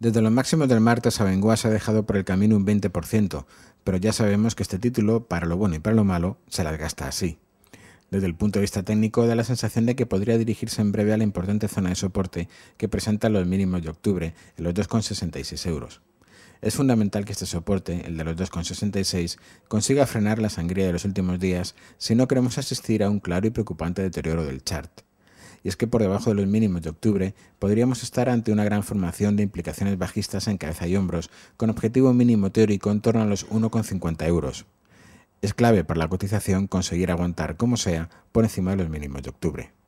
Desde los máximos del martes, Abengoa se ha dejado por el camino un 20%, pero ya sabemos que este título, para lo bueno y para lo malo, se las gasta así. Desde el punto de vista técnico, da la sensación de que podría dirigirse en breve a la importante zona de soporte que presenta los mínimos de octubre, en los 2,66 euros. Es fundamental que este soporte, el de los 2,66, consiga frenar la sangría de los últimos días si no queremos asistir a un claro y preocupante deterioro del chart y es que por debajo de los mínimos de octubre podríamos estar ante una gran formación de implicaciones bajistas en cabeza y hombros, con objetivo mínimo teórico en torno a los 1,50 euros. Es clave para la cotización conseguir aguantar como sea por encima de los mínimos de octubre.